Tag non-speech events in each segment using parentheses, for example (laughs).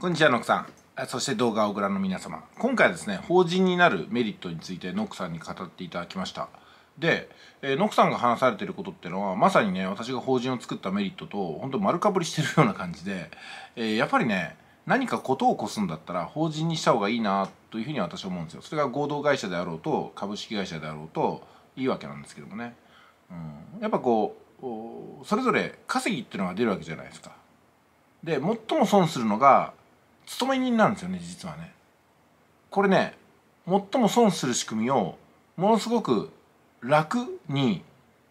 こんにちはノックさんそして動画をご覧の皆様今回はですね法人になるメリットについてノックさんに語っていただきましたで、えー、ノックさんが話されてることってのはまさにね私が法人を作ったメリットと本当丸かぶりしてるような感じで、えー、やっぱりね何か事を起こすんだったら法人にした方がいいなというふうに私は思うんですよそれが合同会社であろうと株式会社であろうといいわけなんですけどもね、うん、やっぱこうそれぞれ稼ぎっていうのが出るわけじゃないですかで最も損するのが勤め人なんですよね実はねこれね最も損する仕組みをものすごく楽に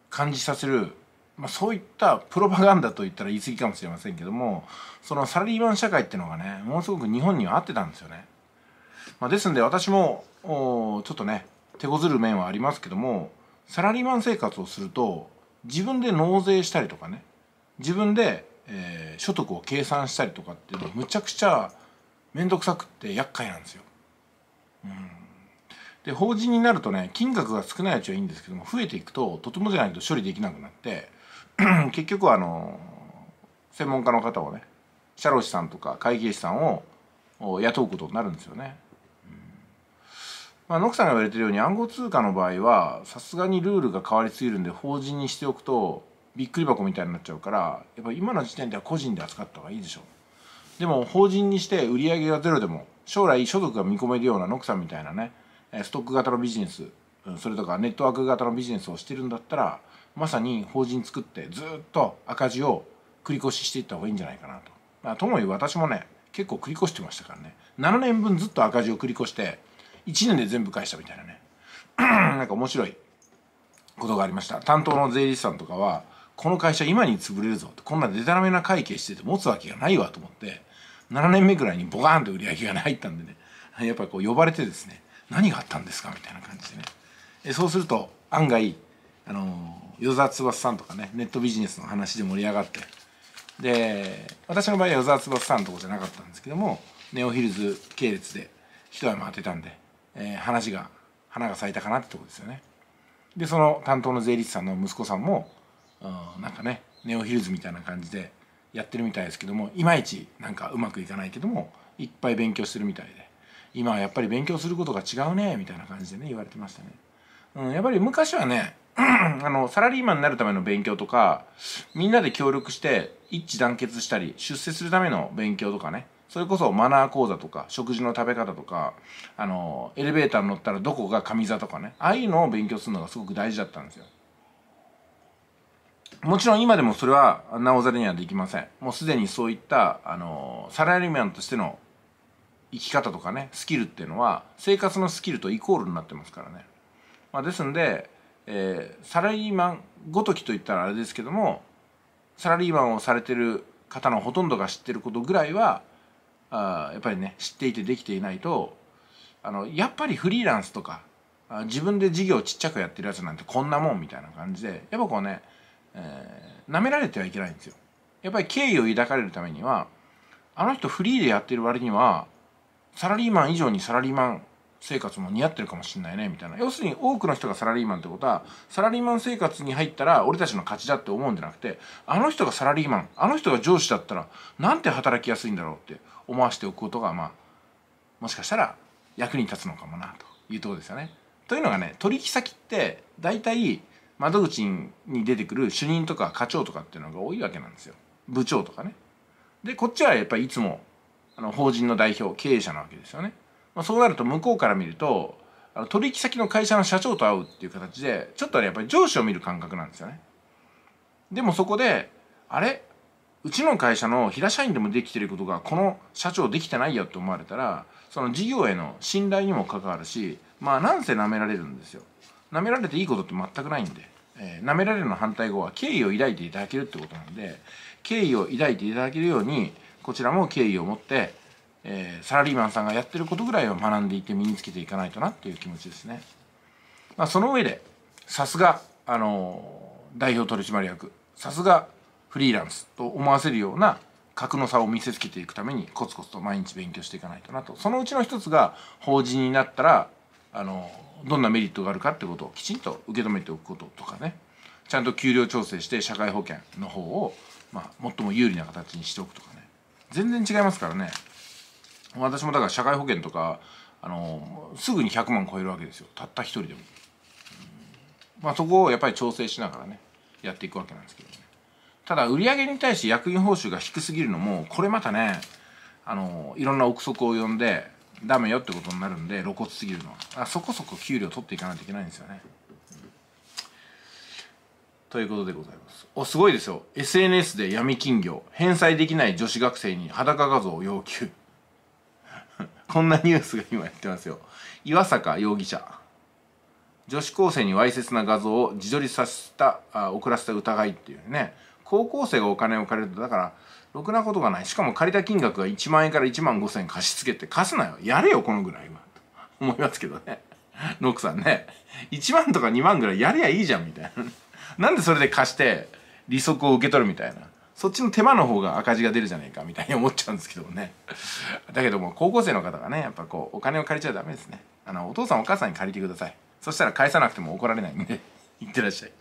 感じさせる、まあ、そういったプロパガンダといったら言い過ぎかもしれませんけどもそのサラリーマン社会っていうのがねものすごく日本には合ってたんですよね、まあ、ですんで私もちょっとね手こずる面はありますけどもサラリーマン生活をすると自分で納税したりとかね自分で、えー、所得を計算したりとかっていうのはむちゃくちゃ面倒くさくって厄介なんですよ。うんで法人になるとね金額が少ないうちはいいんですけども増えていくととてもじゃないと処理できなくなって (clears throat) 結局はあの専門家の方をね社労士さんとか会計士さんを雇うことになるんですよね。まあ、ノクさんが言われてるように暗号通貨の場合はさすがにルールが変わりすぎるんで法人にしておくとびっくり箱みたいになっちゃうからやっぱ今の時点では個人で扱った方がいいでしょう。でも法人にして売り上げがゼロでも将来所得が見込めるようなノクさんみたいなねストック型のビジネスそれとかネットワーク型のビジネスをしてるんだったらまさに法人作ってずっと赤字を繰り越ししていった方がいいんじゃないかなと。まあ、ともに私もね結構繰り越してましたからね7年分ずっと赤字を繰り越して1年で全部返したみたいなね (clears throat) なんか面白いことがありました担当の税理士さんとかはこの会社今に潰れるぞってこんなでたらめな会計してて持つわけがないわと思って7年目ぐらいにボカーンと売り上げが、ね、入ったんでねやっぱこう呼ばれてですね何があったんですかみたいな感じでねえそうすると案外あの与沢翼さんとかねネットビジネスの話で盛り上がってで私の場合は与沢翼さんとこじゃなかったんですけどもネオヒルズ系列で一山当てたんで、えー、話が花が咲いたかなってとこですよねでその担当の税理士さんの息子さんも、うん、なんかねネオヒルズみたいな感じでやってるみたいですけどもいまいちなんかうまくいかないけどもいっぱい勉強してるみたいで今はやっぱり勉強することが違うねみたいな感じでね言われてましたね、うん、やっぱり昔はね (clears throat) あのサラリーマンになるための勉強とかみんなで協力して一致団結したり出世するための勉強とかねそれこそマナー講座とか食事の食べ方とかあのエレベーターに乗ったらどこが上座とかねああいうのを勉強するのがすごく大事だったんですよもちろん今でもそれはなおざりにはできません。もうすでにそういった、あの、サラリーマンとしての生き方とかね、スキルっていうのは、生活のスキルとイコールになってますからね。まあ、ですんで、えー、サラリーマンごときといったらあれですけども、サラリーマンをされてる方のほとんどが知ってることぐらいは、あやっぱりね、知っていてできていないと、あの、やっぱりフリーランスとか、自分で事業ちっちゃくやってるやつなんてこんなもんみたいな感じで、やっぱこうね、えー、舐められてはいけないんですよ。やっぱり敬意を抱かれるためにはあの人フリーでやってる割にはサラリーマン以上にサラリーマン生活も似合ってるかもしんないねみたいな要するに多くの人がサラリーマンってことはサラリーマン生活に入ったら俺たちの勝ちだって思うんじゃなくてあの人がサラリーマンあの人が上司だったらなんて働きやすいんだろうって思わしておくことがまあもしかしたら役に立つのかもなというとこですよね。というのがね取引先って大体窓口に出てくる主任とか課長とかっていうのが多いわけなんですよ部長とかねでこっちはやっぱりいつもあの法人の代表経営者なわけですよね、まあ、そうなると向こうから見るとあの取引先の会社の社長と会うっていう形でちょっとれやっぱり上司を見る感覚なんですよねでもそこであれうちの会社の平社員でもできてることがこの社長できてないよって思われたらその事業への信頼にも関わるしまあなんせ舐められるんですよ舐められていいことって全くないんで、えー、舐められるの反対語は敬意を抱いていただけるってことなんで敬意を抱いていただけるようにこちらも敬意を持って、えー、サラリーマンさんがやってることぐらいを学んでいて身につけていかないとなっていう気持ちですね。まあ、その上でさすがあの代表取締役さすがフリーランスと思わせるような格の差を見せつけていくためにコツコツと毎日勉強していかないとなとそのうちの一つが法人になったらあのどんなメリットがあるかってことをきちんと受け止めておくこととかねちゃんと給料調整して社会保険の方を、まあ、最も有利な形にしておくとかね全然違いますからね私もだから社会保険とかあのすぐに100万超えるわけですよたった一人でも、まあ、そこをやっぱり調整しながらねやっていくわけなんですけどねただ売上に対して役員報酬が低すぎるのもこれまたねあのいろんな憶測を呼んでダメよってことになるんで露骨すぎるのはそこそこ給料取っていかないといけないんですよね、うん、ということでございますおすごいですよ SNS で闇金魚返済できない女子学生に裸画像を要求 (laughs) こんなニュースが今やってますよ岩坂容疑者女子高生にわいせつな画像を自撮りさせたあ送らせた疑いっていうね高校生がお金を借りるとだからろくなことがないしかも借りた金額が1万円から1万5千円貸し付けて貸すなよやれよこのぐらいはと思いますけどね (laughs) ノックさんね1万とか2万ぐらいやりゃいいじゃんみたいななんでそれで貸して利息を受け取るみたいなそっちの手間の方が赤字が出るじゃねえかみたいに思っちゃうんですけどもねだけども高校生の方がねやっぱこうお金を借りちゃダメですねあのお父さんお母さんに借りてくださいそしたら返さなくても怒られないんでいってらっしゃい